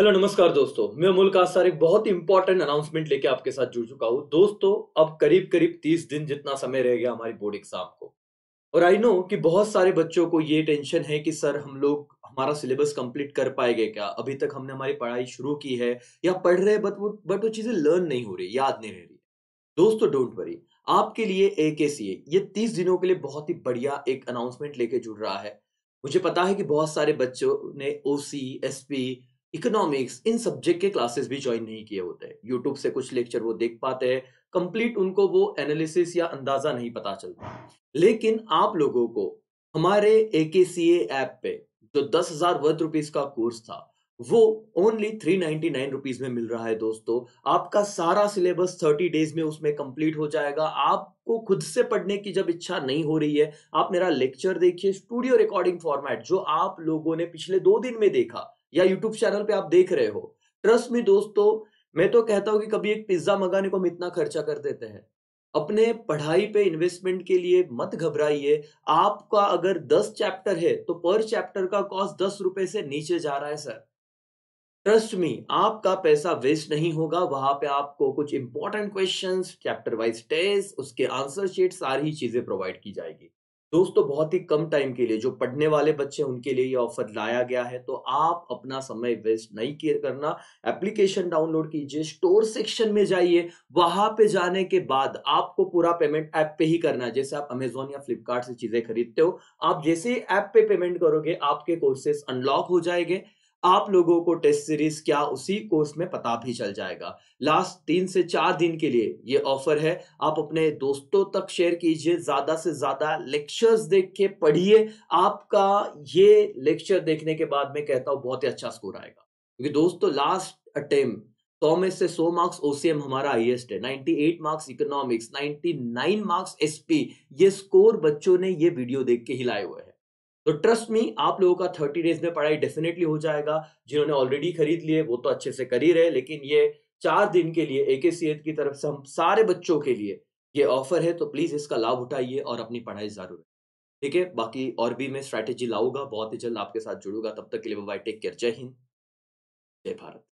hello नमस्कार दोस्तों मैं अमोल कासार एक बहुत इंपॉर्टेंट अनाउंसमेंट लेके आपके साथ जुड़ चुका हूँ दोस्तों अब करीब करीब तीस दिन जितना समय रह गया हमारी बोर्ड एग्जाम को और आई नो कि बहुत सारे बच्चों को ये टेंशन है कि सर हम लोग हमारा सिलेबस कंप्लीट कर पाएंगे क्या अभी तक हमने हमारी पढ़ाई शुरू की है या पढ़ रहे बट वो बट वो चीजें लर्न नहीं हो रही याद नहीं रह रही दोस्तों डोंट वरी आपके लिए ए के सी ए ये तीस दिनों के लिए बहुत ही बढ़िया एक अनाउंसमेंट लेके जुड़ रहा है मुझे पता है कि बहुत सारे बच्चों ने O C S P economics इन सब्जेक्ट के क्लासेस भी ज्वाइन नहीं किए होते हैं यूट्यूब से कुछ लेक्चर वो देख पाते हैं कंप्लीट उनको वो एनालिसिस या अंदाजा नहीं पता चलता लेकिन आप लोगों को हमारे ए के सी ऐप पे जो दस हजार वर्थ रुपीज का कोर्स था वो only three ninety nine rupees में मिल रहा है दोस्तों आपका सारा सिलेबस थर्टी डेज में उसमें कंप्लीट हो जाएगा आपको खुद से पढ़ने की जब इच्छा नहीं हो रही है आप मेरा लेक्चर देखिए स्टूडियो रिकॉर्डिंग फॉर्मेट जो आप लोगों ने पिछले दो दिन में देखा या यूट्यूब चैनल पे आप देख रहे हो ट्रस्ट में दोस्तों मैं तो कहता हूं कि कभी एक पिज्जा मंगाने को हम इतना खर्चा कर देते हैं अपने पढ़ाई पे इन्वेस्टमेंट के लिए मत घबराइए आपका अगर दस चैप्टर है तो पर चैप्टर का कॉस्ट दस रुपए से नीचे जा रहा है सर ट्रस्ट मी आपका पैसा वेस्ट नहीं होगा वहां पे आपको कुछ important questions chapter wise test उसके आंसर शीट सारी चीजें प्रोवाइड की जाएगी दोस्तों तो बहुत ही कम टाइम के लिए जो पढ़ने वाले बच्चे उनके लिए ये ऑफर लाया गया है तो आप अपना समय वेस्ट नहीं केयर करना एप्लीकेशन डाउनलोड कीजिए स्टोर सेक्शन में जाइए वहां पे जाने के बाद आपको पूरा पेमेंट ऐप पे ही करना है जैसे आप अमेजोन या फ्लिपकार्ट से चीजें खरीदते हो आप जैसे ही ऐप पे पेमेंट करोगे आपके कोर्सेस अनलॉक हो जाएंगे आप लोगों को टेस्ट सीरीज क्या उसी कोर्स में पता भी चल जाएगा लास्ट तीन से चार दिन के लिए ये ऑफर है आप अपने दोस्तों तक शेयर कीजिए ज्यादा से ज्यादा लेक्चर्स देख के पढ़िए आपका ये लेक्चर देखने के बाद मैं कहता हूँ बहुत ही अच्छा स्कोर आएगा क्योंकि दोस्तों लास्ट अटेम्प्ट सौ में से सौ मार्क्स ओसीएम हमारा हाइएस्ट है 98 मार्क्स इकोनॉमिक्स 99 मार्क्स एसपी ये स्कोर बच्चों ने ये वीडियो देख के ही लाए हुए हैं तो ट्रस्ट मी आप लोगों का थर्टी डेज में पढ़ाई डेफिनेटली हो जाएगा जिन्होंने ऑलरेडी खरीद लिए वो तो अच्छे से कर ही रहे लेकिन ये चार दिन के लिए ए के की तरफ से हम सारे बच्चों के लिए ये ऑफर है तो प्लीज़ इसका लाभ उठाइए और अपनी पढ़ाई ज़रूर ठीक है बाकी और भी मैं स्ट्रैटेजी लाऊंगा बहुत ही जल्द आपके साथ जुड़ूंगा तब तक के लिए बाय टेक केयर जय हिंद जय भारत